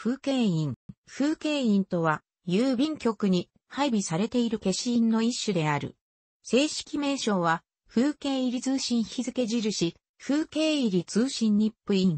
風景印。風景印とは、郵便局に配備されている消印の一種である。正式名称は、風景入り通信日付印、風景入り通信日付印。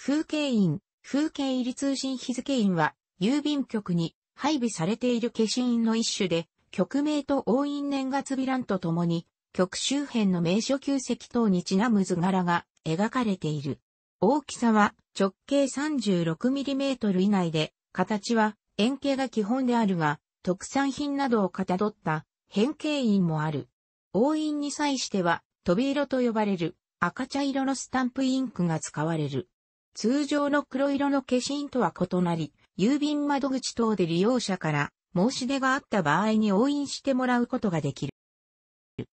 風景印、風景入り通信日付印は、郵便局に配備されている消印の一種で、局名と応印年月日欄とともに、局周辺の名所旧跡等にちなむ図柄が描かれている。大きさは直径 36mm 以内で、形は円形が基本であるが、特産品などをかたどった変形印もある。応印に際しては、飛び色と呼ばれる赤茶色のスタンプインクが使われる。通常の黒色の消印とは異なり、郵便窓口等で利用者から申し出があった場合に応印してもらうことができる。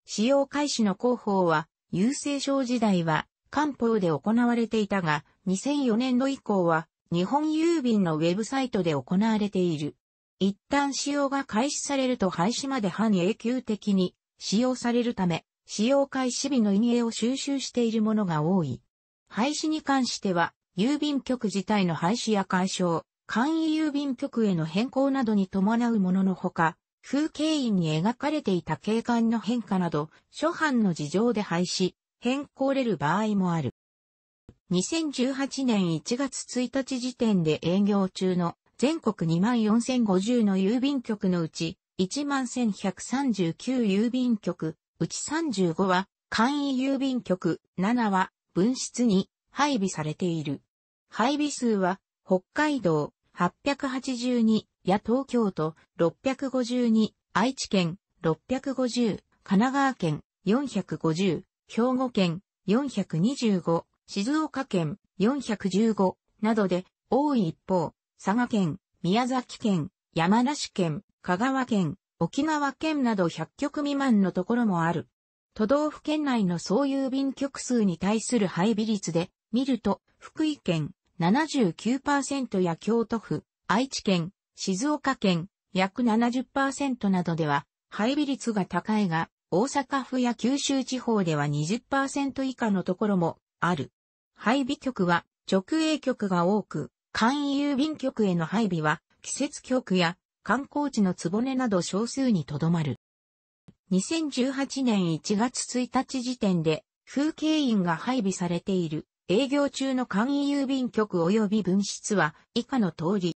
使用開始の広報は、郵政省時代は官報で行われていたが、2004年度以降は、日本郵便のウェブサイトで行われている。一旦使用が開始されると廃止まで半永久的に使用されるため、使用開始日の意味いを収集しているものが多い。廃止に関しては、郵便局自体の廃止や解消、簡易郵便局への変更などに伴うもののほか、風景印に描かれていた景観の変化など、諸般の事情で廃止、変更れる場合もある。2018年1月1日時点で営業中の全国24,050の郵便局のうち11,139郵便局、うち35は簡易郵便局、7は分室に配備されている。配備数は北海道882や東京都652、愛知県650、神奈川県450、兵庫県425、静岡県415などで多い一方、佐賀県、宮崎県、山梨県、香川県、沖縄県など100局未満のところもある。都道府県内の総郵便局数に対する配備率で見ると、福井県79%や京都府、愛知県、静岡県約70%などでは配備率が高いが、大阪府や九州地方では20%以下のところもある。配備局は直営局が多く、簡易郵便局への配備は季節局や観光地のつぼねなど少数にとどまる。2018年1月1日時点で風景印が配備されている営業中の簡易郵便局及び分室は以下の通り。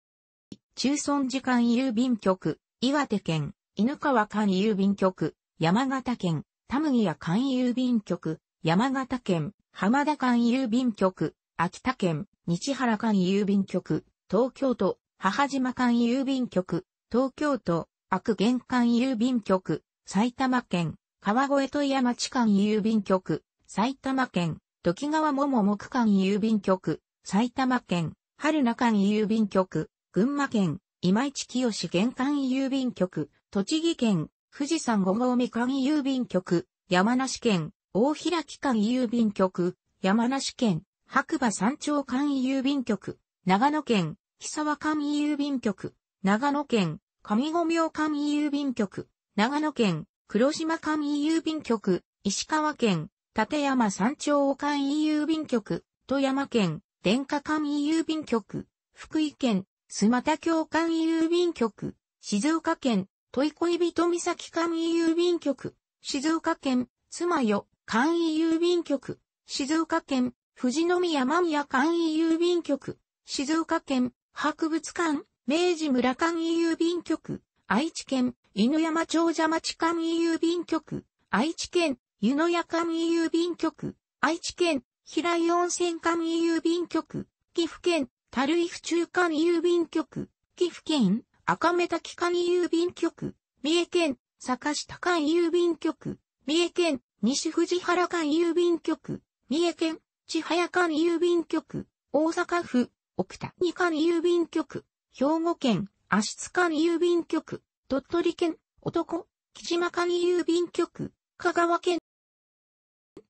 中村時間郵便局、岩手県、犬川易郵便局、山形県、田麦屋間郵便局、山形県、浜田間郵便局、秋田県、日原間郵便局、東京都、母島間郵便局、東京都、悪玄関郵便局、埼玉県、川越戸山地間郵便局、埼玉県、土も川桃木間郵便局、埼玉県、春名間郵便局、群馬県、今市清玄関郵便局、栃木県、富士山五合目間郵便局、山梨県、大平期間郵便局、山梨県、白馬山頂間郵便局、長野県、久和間郵便局、長野県、上五明間郵便局、長野県、黒島間郵便局、石川県、立山山頂間郵便局、富山県、電化間郵便局、福井県、須又京間郵便局、静岡県、トイコイ人岬簡易郵便局、静岡県、妻よ、簡易郵便局、静岡県、富士宮間宮簡易郵便局、静岡県、博物館、明治村簡易郵便局、愛知県、犬山長者町簡易郵便局、愛知県、湯野屋簡易郵便局、愛知県、平井温泉簡易郵便局、岐阜県、樽井府中間郵便局、岐阜県、赤目滝間郵便局、三重県、坂下間郵便局、三重県、西藤原間郵便局、三重県、千早間郵便局、大阪府、奥谷間郵便局、兵庫県、足津間郵便局、鳥取県、男、木島間郵便局、香川県、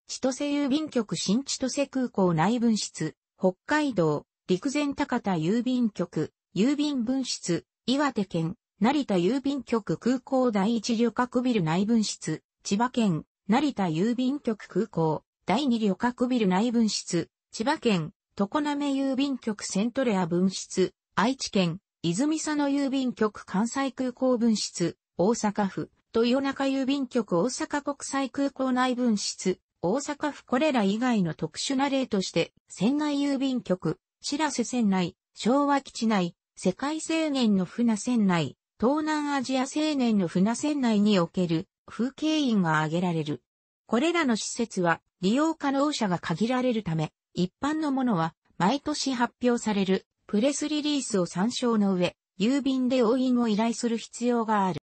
千歳郵便局新千歳空港内分室、北海道、陸前高田郵便局、郵便分室、岩手県、成田郵便局空港第一旅客ビル内分室、千葉県、成田郵便局空港、第二旅客ビル内分室、千葉県、常滑郵便局セントレア分室、愛知県、泉佐野郵便局関西空港分室、大阪府、豊中郵便局大阪国際空港内分室、大阪府これら以外の特殊な例として、仙内郵便局、白瀬仙内、昭和基地内、世界青年の船船内、東南アジア青年の船船内における風景印が挙げられる。これらの施設は利用可能者が限られるため、一般のものは毎年発表されるプレスリリースを参照の上、郵便で応印を依頼する必要がある。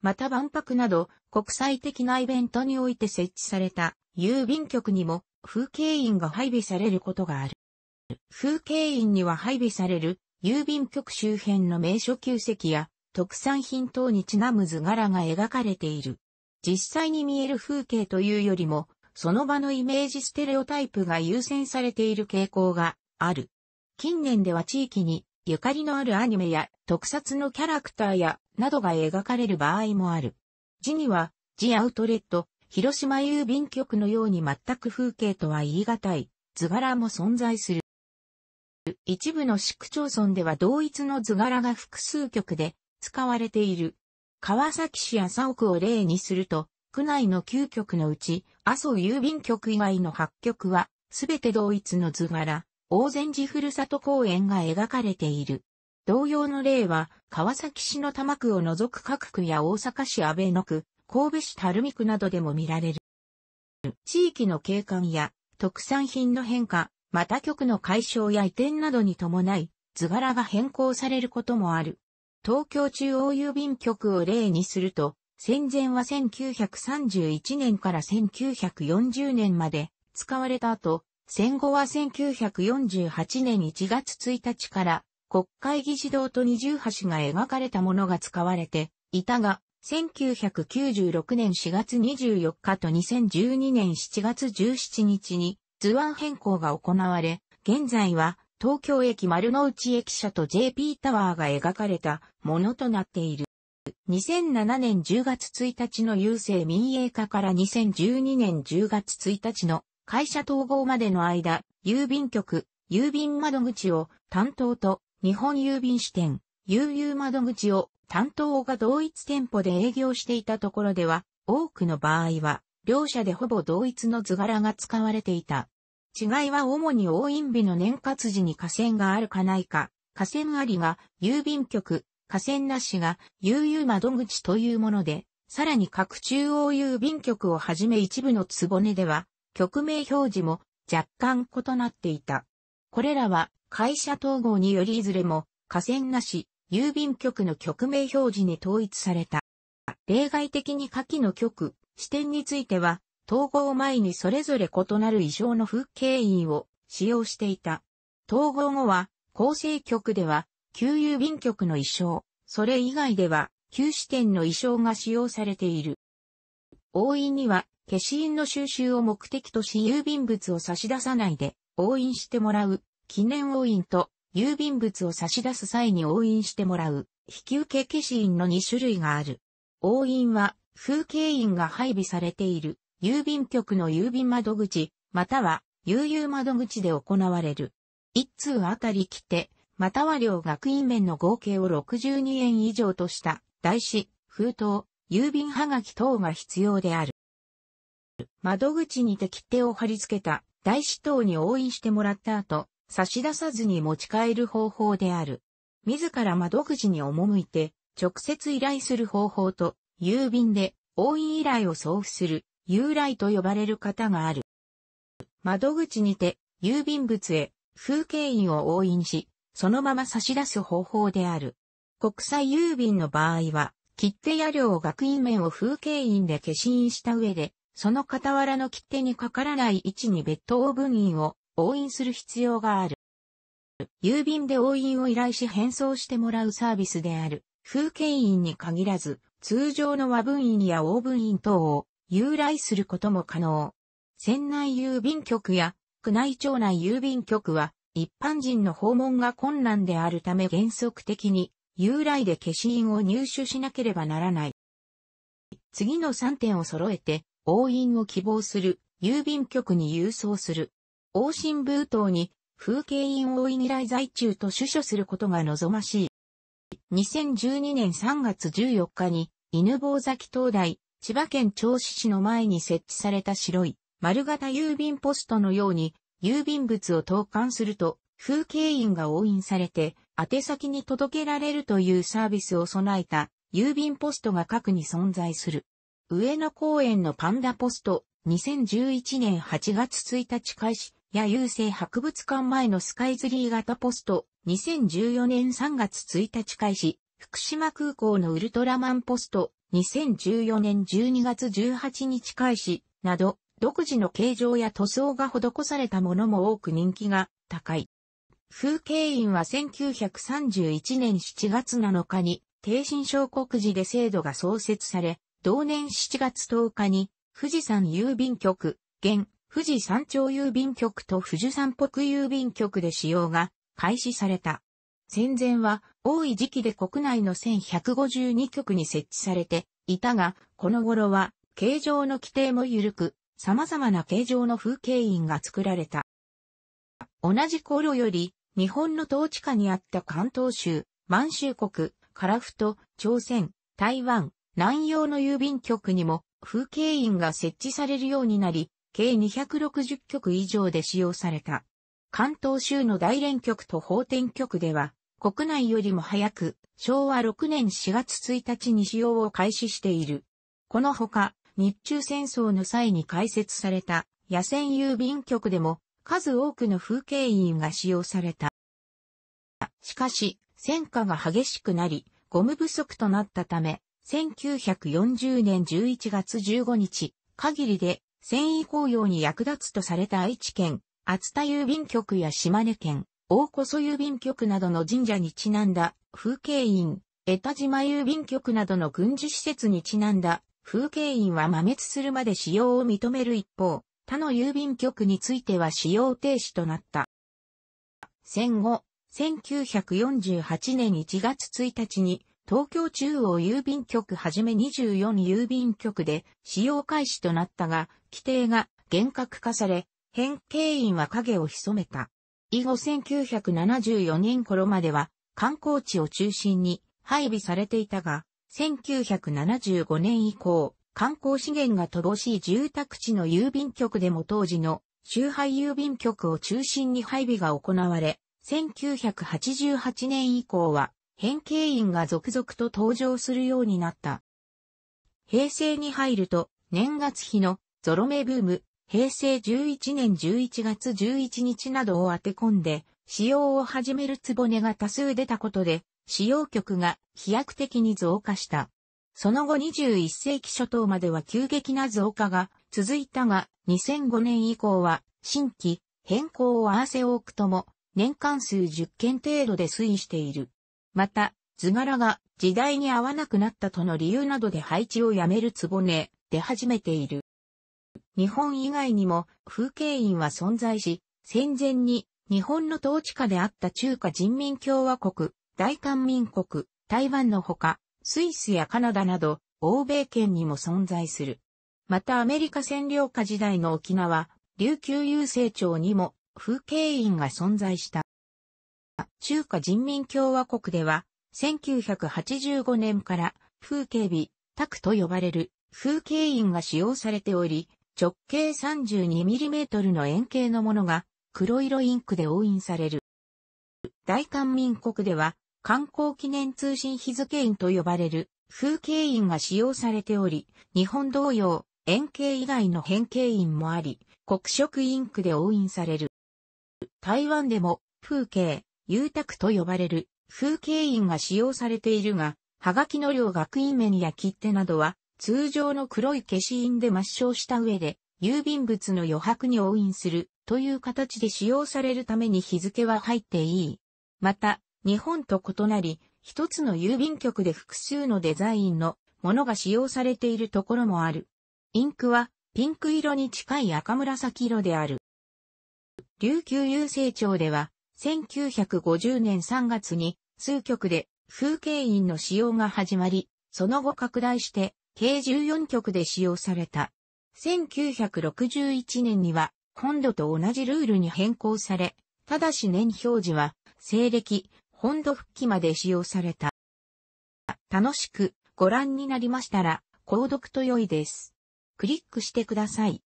また万博など国際的なイベントにおいて設置された郵便局にも風景印が配備されることがある。風景印には配備される郵便局周辺の名所旧跡や特産品等にちなむ図柄が描かれている。実際に見える風景というよりも、その場のイメージステレオタイプが優先されている傾向がある。近年では地域にゆかりのあるアニメや特撮のキャラクターやなどが描かれる場合もある。字には、ジアウトレット、広島郵便局のように全く風景とは言い難い図柄も存在する。一部の市区町村では同一の図柄が複数局で使われている。川崎市麻生区を例にすると、区内の9局のうち、麻生郵便局以外の8局は、すべて同一の図柄、大善寺ふるさと公園が描かれている。同様の例は、川崎市の多摩区を除く各区や大阪市安倍野区、神戸市垂水区などでも見られる。地域の景観や特産品の変化、また局の解消や移転などに伴い、図柄が変更されることもある。東京中央郵便局を例にすると、戦前は1931年から1940年まで使われた後、戦後は1948年1月1日から国会議事堂と二重橋が描かれたものが使われていたが、1996年4月24日と2012年7月17日に図案変更が行われ、現在は東京駅丸の内駅舎と JP タワーが描かれたものとなっている。2007年10月1日の郵政民営化から2012年10月1日の会社統合までの間、郵便局、郵便窓口を担当と日本郵便支店、悠々窓口を担当が同一店舗で営業していたところでは、多くの場合は、両社でほぼ同一の図柄が使われていた。違いは主に応印日の年活時に河川があるかないか、河川ありが郵便局、河川なしが悠々窓口というもので、さらに各中央郵便局をはじめ一部のぼねでは、局名表示も若干異なっていた。これらは会社統合によりいずれも河川なし郵便局の局名表示に統一された。例外的に下記の局、支店については統合前にそれぞれ異なる異常の風景印を使用していた。統合後は、構成局では、旧郵便局の異匠、それ以外では、旧支店の異匠が使用されている。押印には、消印の収集を目的とし郵便物を差し出さないで、押印してもらう、記念押印と、郵便物を差し出す際に押印してもらう、引き受け消印の2種類がある。押印は、風景印が配備されている。郵便局の郵便窓口、または、悠々窓口で行われる。一通あたり来て、または両学院面の合計を62円以上とした、台紙、封筒、郵便はがき等が必要である。窓口にて切手を貼り付けた、台紙等に押印してもらった後、差し出さずに持ち帰る方法である。自ら窓口に赴いて、直接依頼する方法と、郵便で、押印依頼を送付する由来と呼ばれる方がある。窓口にて、郵便物へ、風景印を押印し、そのまま差し出す方法である。国際郵便の場合は、切手や両学院面を風景印で消印した上で、その傍らの切手にかからない位置に別途分印を押印する必要がある。郵便で押印を依頼し返送してもらうサービスである。風景印に限らず、通常の和文印や応分印等を由来することも可能。船内郵便局や区内庁内郵便局は一般人の訪問が困難であるため原則的に由来で消印を入手しなければならない。次の3点を揃えて、応印を希望する、郵便局に郵送する。往診封筒に風景印応印依頼在中と主書することが望ましい。2012年3月14日に犬坊崎東大千葉県銚子市の前に設置された白い丸型郵便ポストのように、郵便物を投函すると、風景印が押印されて、宛先に届けられるというサービスを備えた郵便ポストが各に存在する。上野公園のパンダポスト、2011年8月1日開始、や郵政博物館前のスカイツリー型ポスト、2014年3月1日開始、福島空港のウルトラマンポスト、2014年12月18日開始など、独自の形状や塗装が施されたものも多く人気が高い。風景印は1931年7月7日に、帝神小国寺で制度が創設され、同年7月10日に、富士山郵便局、現、富士山町郵便局と富士山北郵便局で使用が開始された。戦前は多い時期で国内の1152局に設置されていたが、この頃は形状の規定も緩く、様々な形状の風景印が作られた。同じ頃より、日本の統治下にあった関東州、満州国、樺太、朝鮮、台湾、南洋の郵便局にも風景印が設置されるようになり、計260局以上で使用された。関東州の大連局と法典局では、国内よりも早く、昭和6年4月1日に使用を開始している。このほか、日中戦争の際に開設された野戦郵便局でも数多くの風景印が使用された。しかし、戦火が激しくなり、ゴム不足となったため、1940年11月15日、限りで繊維工業に役立つとされた愛知県厚田郵便局や島根県、大こそ郵便局などの神社にちなんだ風景院、江田島郵便局などの軍事施設にちなんだ風景院は摩滅するまで使用を認める一方、他の郵便局については使用停止となった。戦後、1948年1月1日に東京中央郵便局はじめ24郵便局で使用開始となったが、規定が厳格化され、変形院は影を潜めた。以後1974年頃までは観光地を中心に配備されていたが、1975年以降、観光資源が乏しい住宅地の郵便局でも当時の周配郵便局を中心に配備が行われ、1988年以降は変形員が続々と登場するようになった。平成に入ると年月日のゾロ目ブーム、平成11年11月11日などを当て込んで、使用を始める壺根が多数出たことで、使用局が飛躍的に増加した。その後21世紀初頭までは急激な増加が続いたが、2005年以降は新規、変更を合わせ多くとも、年間数10件程度で推移している。また、図柄が時代に合わなくなったとの理由などで配置をやめる壺根、出始めている。日本以外にも風景院は存在し、戦前に日本の統治下であった中華人民共和国、大韓民国、台湾のほか、スイスやカナダなど、欧米圏にも存在する。またアメリカ占領下時代の沖縄、琉球郵政庁にも風景院が存在した。中華人民共和国では、1985年から風景美、宅と呼ばれる風景院が使用されており、直径 32mm の円形のものが黒色インクで押印される。大韓民国では観光記念通信日付印と呼ばれる風景印が使用されており、日本同様、円形以外の変形印もあり、黒色インクで押印される。台湾でも風景、遊卓と呼ばれる風景印が使用されているが、はがきの量学院面や切手などは通常の黒い消印で抹消した上で、郵便物の余白に押印するという形で使用されるために日付は入っていい。また、日本と異なり、一つの郵便局で複数のデザインのものが使用されているところもある。インクはピンク色に近い赤紫色である。琉球郵政庁では、1950年3月に数局で風景印の使用が始まり、その後拡大して計14曲で使用された。1961年には、本土と同じルールに変更され、ただし年表示は、西暦、本土復帰まで使用された。楽しくご覧になりましたら、購読と良いです。クリックしてください。